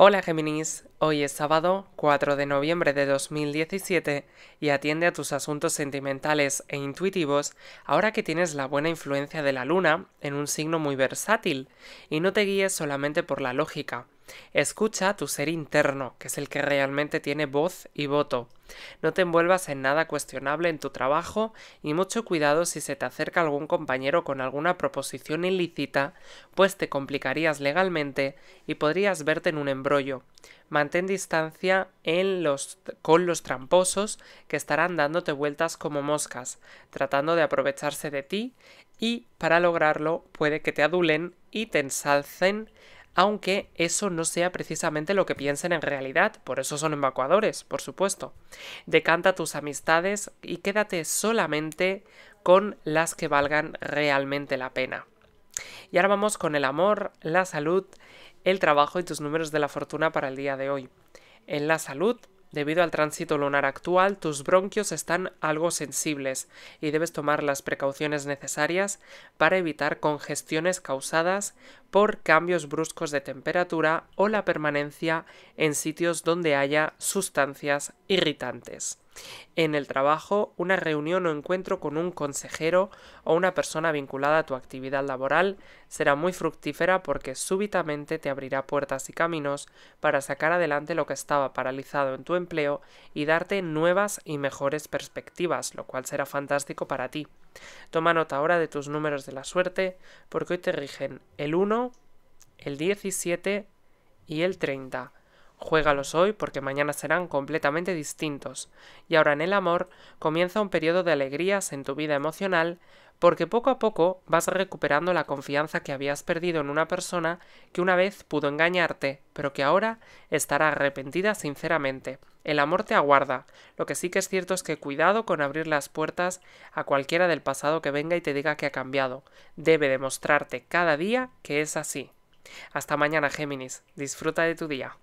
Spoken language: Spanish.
Hola Géminis, hoy es sábado 4 de noviembre de 2017 y atiende a tus asuntos sentimentales e intuitivos ahora que tienes la buena influencia de la luna en un signo muy versátil y no te guíes solamente por la lógica. Escucha a tu ser interno, que es el que realmente tiene voz y voto. No te envuelvas en nada cuestionable en tu trabajo y mucho cuidado si se te acerca algún compañero con alguna proposición ilícita, pues te complicarías legalmente y podrías verte en un embrollo. Mantén distancia con los tramposos que estarán dándote vueltas como moscas, tratando de aprovecharse de ti y, para lograrlo, puede que te adulen y te ensalcen aunque eso no sea precisamente lo que piensen en realidad, por eso son evacuadores, por supuesto. Decanta tus amistades y quédate solamente con las que valgan realmente la pena. Y ahora vamos con el amor, la salud, el trabajo y tus números de la fortuna para el día de hoy. En la salud Debido al tránsito lunar actual, tus bronquios están algo sensibles y debes tomar las precauciones necesarias para evitar congestiones causadas por cambios bruscos de temperatura o la permanencia en sitios donde haya sustancias irritantes en el trabajo, una reunión o encuentro con un consejero o una persona vinculada a tu actividad laboral será muy fructífera porque súbitamente te abrirá puertas y caminos para sacar adelante lo que estaba paralizado en tu empleo y darte nuevas y mejores perspectivas, lo cual será fantástico para ti. Toma nota ahora de tus números de la suerte porque hoy te rigen el 1, el 17 y el 30. Juégalos hoy porque mañana serán completamente distintos. Y ahora en el amor comienza un periodo de alegrías en tu vida emocional porque poco a poco vas recuperando la confianza que habías perdido en una persona que una vez pudo engañarte, pero que ahora estará arrepentida sinceramente. El amor te aguarda. Lo que sí que es cierto es que cuidado con abrir las puertas a cualquiera del pasado que venga y te diga que ha cambiado. Debe demostrarte cada día que es así. Hasta mañana, Géminis. Disfruta de tu día.